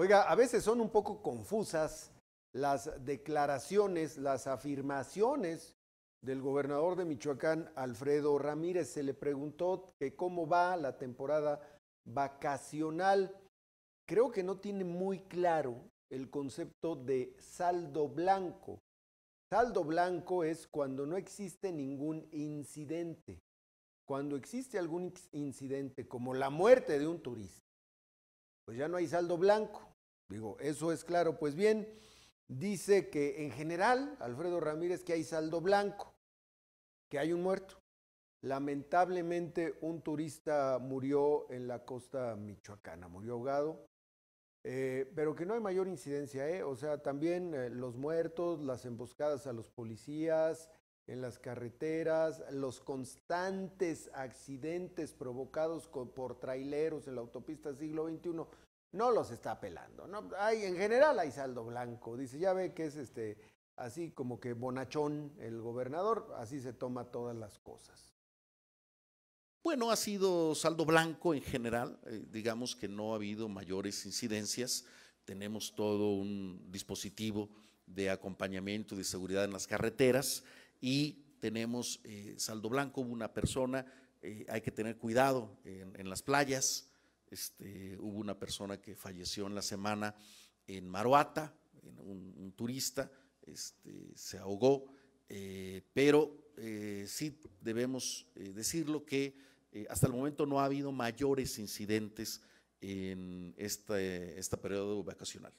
Oiga, a veces son un poco confusas las declaraciones, las afirmaciones del gobernador de Michoacán, Alfredo Ramírez. Se le preguntó que cómo va la temporada vacacional. Creo que no tiene muy claro el concepto de saldo blanco. Saldo blanco es cuando no existe ningún incidente. Cuando existe algún incidente como la muerte de un turista pues ya no hay saldo blanco. Digo, eso es claro. Pues bien, dice que en general, Alfredo Ramírez, que hay saldo blanco, que hay un muerto. Lamentablemente un turista murió en la costa michoacana, murió ahogado, eh, pero que no hay mayor incidencia, ¿eh? o sea, también eh, los muertos, las emboscadas a los policías, en las carreteras, los constantes accidentes provocados por traileros en la autopista siglo XXI, no los está apelando, ¿no? Hay, en general hay saldo blanco. Dice, ya ve que es este, así como que bonachón el gobernador, así se toma todas las cosas. Bueno, ha sido saldo blanco en general, eh, digamos que no ha habido mayores incidencias, tenemos todo un dispositivo de acompañamiento de seguridad en las carreteras y tenemos eh, saldo blanco, hubo una persona, eh, hay que tener cuidado en, las playas, este, hubo una persona que falleció en la semana en Maruata, un, turista, este, se ahogó, eh, pero sí debemos decirlo que hasta el momento no ha habido mayores incidentes en este, este periodo vacacional.